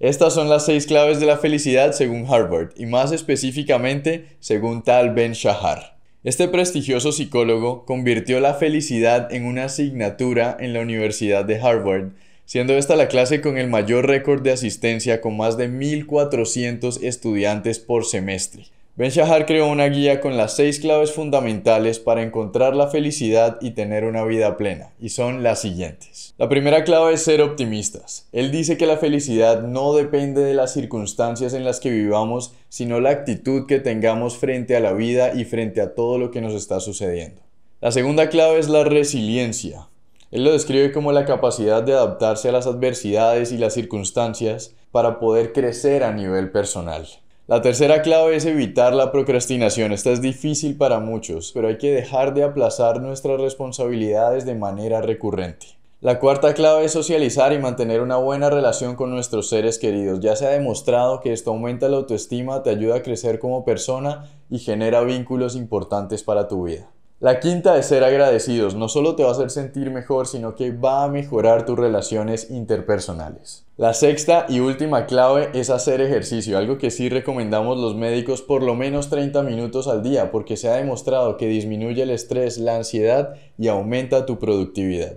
Estas son las seis claves de la felicidad según Harvard y más específicamente según tal Ben Shahar. Este prestigioso psicólogo convirtió la felicidad en una asignatura en la Universidad de Harvard, siendo esta la clase con el mayor récord de asistencia con más de 1.400 estudiantes por semestre. Ben Shahar creó una guía con las seis claves fundamentales para encontrar la felicidad y tener una vida plena, y son las siguientes. La primera clave es ser optimistas. Él dice que la felicidad no depende de las circunstancias en las que vivamos, sino la actitud que tengamos frente a la vida y frente a todo lo que nos está sucediendo. La segunda clave es la resiliencia. Él lo describe como la capacidad de adaptarse a las adversidades y las circunstancias para poder crecer a nivel personal. La tercera clave es evitar la procrastinación. Esta es difícil para muchos, pero hay que dejar de aplazar nuestras responsabilidades de manera recurrente. La cuarta clave es socializar y mantener una buena relación con nuestros seres queridos. Ya se ha demostrado que esto aumenta la autoestima, te ayuda a crecer como persona y genera vínculos importantes para tu vida. La quinta es ser agradecidos. No solo te va a hacer sentir mejor, sino que va a mejorar tus relaciones interpersonales. La sexta y última clave es hacer ejercicio, algo que sí recomendamos los médicos por lo menos 30 minutos al día, porque se ha demostrado que disminuye el estrés, la ansiedad y aumenta tu productividad.